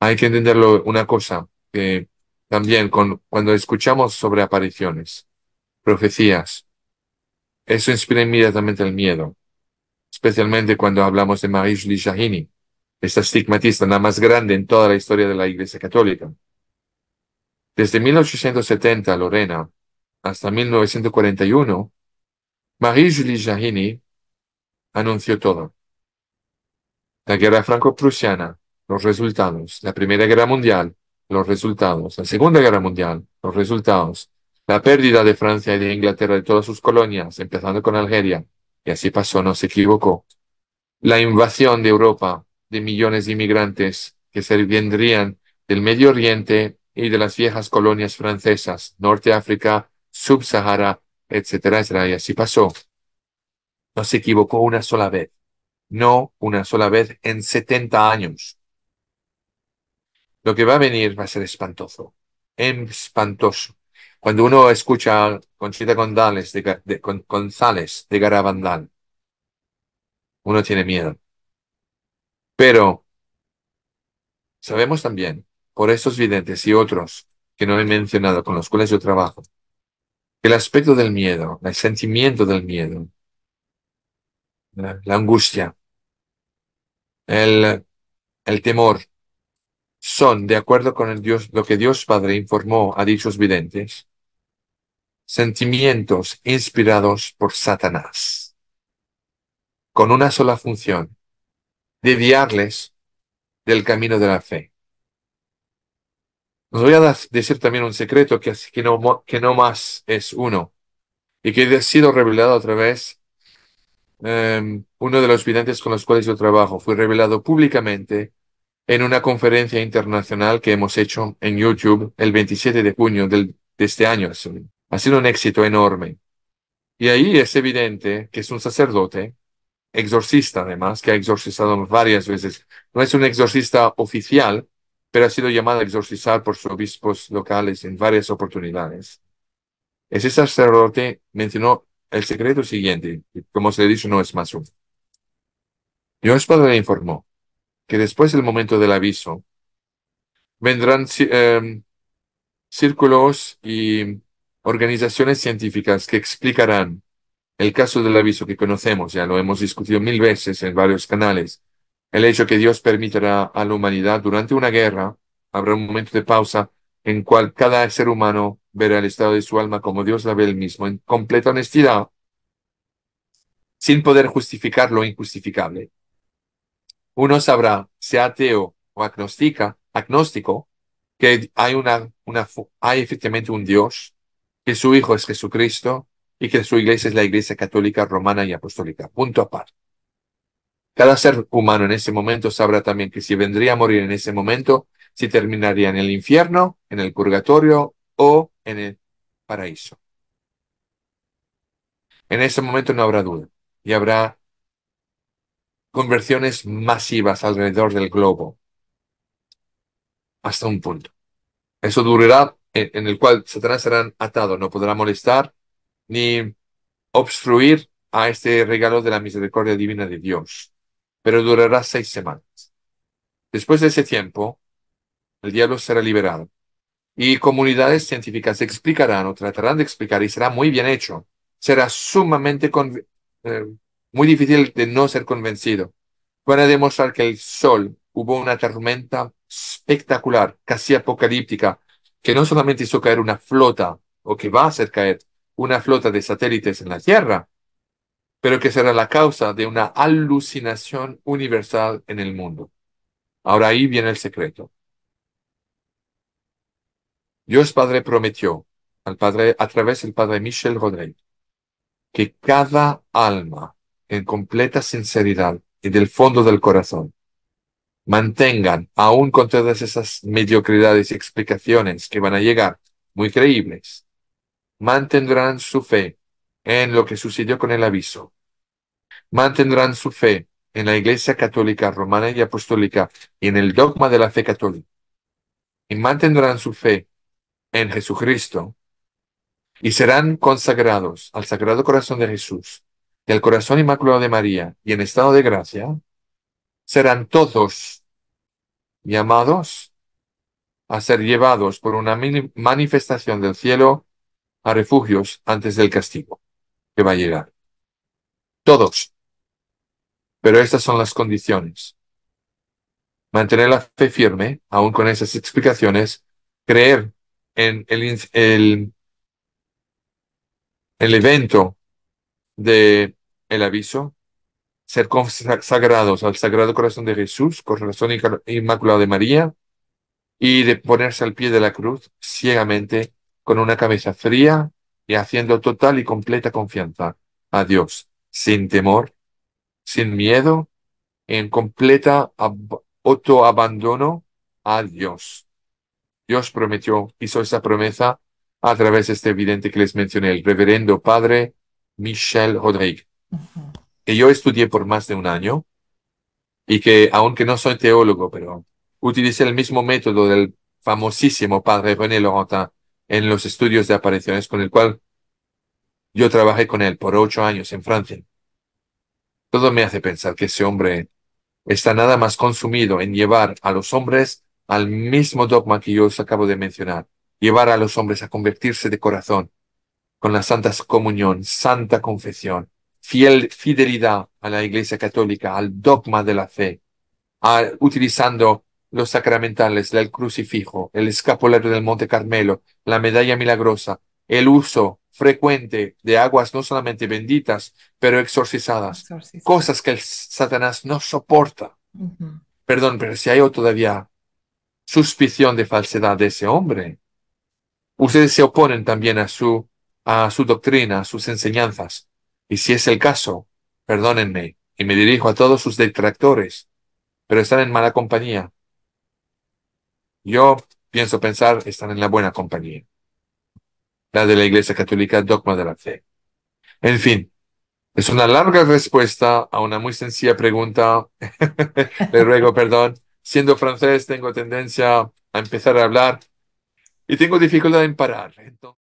hay que entenderlo una cosa, que también con, cuando escuchamos sobre apariciones, profecías, eso inspira inmediatamente el miedo, especialmente cuando hablamos de Marie-Julie Jahini, esta estigmatista, la más grande en toda la historia de la Iglesia Católica. Desde 1870, Lorena, hasta 1941, Marie-Julie Jahini anunció todo. La guerra franco-prusiana, los resultados. La Primera Guerra Mundial, los resultados. La Segunda Guerra Mundial, los resultados. La pérdida de Francia y de Inglaterra de todas sus colonias, empezando con Algeria. Y así pasó, no se equivocó. La invasión de Europa de millones de inmigrantes que se vendrían del Medio Oriente y de las viejas colonias francesas, Norte África, Subsahara, etcétera, etcétera. Y así pasó. No se equivocó una sola vez. No una sola vez en 70 años lo que va a venir va a ser espantoso, espantoso. Cuando uno escucha con Conchita González de, de, con, González de Garabandal, uno tiene miedo. Pero sabemos también, por estos videntes y otros que no he mencionado, con los cuales yo trabajo, que el aspecto del miedo, el sentimiento del miedo, la, angustia, el temor, son, de acuerdo con el Dios, lo que Dios Padre informó a dichos videntes, sentimientos inspirados por Satanás, con una sola función, desviarles del camino de la fe. Os voy a decir también un secreto que, que, no, que no más es uno y que ha sido revelado otra vez, em, uno de los videntes con los cuales yo trabajo. Fue revelado públicamente en una conferencia internacional que hemos hecho en YouTube el 27 de junio de este año. Ha sido un éxito enorme. Y ahí es evidente que es un sacerdote, exorcista además, que ha exorcizado varias veces. No es un exorcista oficial, pero ha sido llamado a exorcizar por sus obispos locales en varias oportunidades. Ese sacerdote mencionó el secreto siguiente, como se le dicho, no es más uno. Dios Padre le informó, que después del momento del aviso vendrán em, círculos y organizaciones científicas que explicarán el caso del aviso que conocemos, ya lo hemos discutido mil veces en varios canales, el hecho que Dios permitirá a la humanidad durante una guerra, habrá un momento de pausa en cual cada ser humano verá el estado de su alma como Dios la ve él mismo, en completa honestidad, sin poder justificar lo injustificable uno sabrá, sea ateo o agnóstica, agnóstico, que hay, una, una, hay efectivamente un Dios, que su Hijo es Jesucristo y que su iglesia es la iglesia católica, romana y apostólica. Punto a par. Cada ser humano en ese momento sabrá también que si vendría a morir en ese momento, si terminaría en el infierno, en el purgatorio o en el paraíso. En ese momento no habrá duda y habrá conversiones masivas alrededor del globo. Hasta un punto. Eso durará en, el cual Satanás será atado, no podrá molestar ni obstruir a este regalo de la misericordia divina de Dios, pero durará seis semanas. Después de ese tiempo, el diablo será liberado y comunidades científicas explicarán o tratarán de explicar y será muy bien hecho. Será sumamente con, eh, muy difícil de no ser convencido. Para demostrar que el sol hubo una tormenta espectacular, casi apocalíptica, que no solamente hizo caer una flota, o que va a hacer caer una flota de satélites en la Tierra, pero que será la causa de una alucinación universal en el mundo. Ahora ahí viene el secreto. Dios Padre prometió al Padre, a través del Padre Michel Rodríguez, que cada alma en completa sinceridad y del fondo del corazón. Mantengan, aún con todas esas mediocridades y explicaciones que van a llegar, muy creíbles, mantendrán su fe en lo que sucedió con el aviso. Mantendrán su fe en la Iglesia Católica Romana y Apostólica y en el dogma de la fe católica. Y mantendrán su fe en Jesucristo y serán consagrados al Sagrado Corazón de Jesús del corazón inmaculado de María y en estado de gracia, serán todos llamados a ser llevados por una manifestación del cielo a refugios antes del castigo que va a llegar. Todos. Pero estas son las condiciones. Mantener la fe firme, aún con esas explicaciones, creer en el, el, el evento de el aviso, ser consagrados al Sagrado Corazón de Jesús, Corazón Inmaculado de María, y de ponerse al pie de la cruz ciegamente, con una cabeza fría y haciendo total y completa confianza a Dios, sin temor, sin miedo, en completa autoabandono a Dios. Dios prometió, hizo esa promesa a través de este evidente que les mencioné, el reverendo padre Michel Rodríguez que yo estudié por más de un año y que, aunque no soy teólogo, pero utilicé el mismo método del famosísimo padre René Laurentin en los estudios de apariciones con el cual yo trabajé con él por ocho años en Francia. Todo me hace pensar que ese hombre está nada más consumido en llevar a los hombres al mismo dogma que yo os acabo de mencionar, llevar a los hombres a convertirse de corazón con la Santa Comunión, Santa Confesión, fiel, fidelidad a la Iglesia Católica, al dogma de la fe, a, utilizando los sacramentales, el crucifijo, el escapulario del Monte Carmelo, la medalla milagrosa, el uso frecuente de aguas no solamente benditas, pero exorcizadas, cosas que el Satanás no soporta. Perdón, pero si hay todavía suspición de falsedad de ese hombre, ustedes se oponen también a su, a su doctrina, a sus enseñanzas. Y si es el caso, perdónenme y me dirijo a todos sus detractores, pero están en mala compañía. Yo pienso pensar están en la buena compañía, la de la Iglesia Católica Dogma de la Fe. En fin, es una larga respuesta a una muy sencilla pregunta. Le ruego perdón. Siendo francés, tengo tendencia a empezar a hablar y tengo dificultad en parar. Entonces...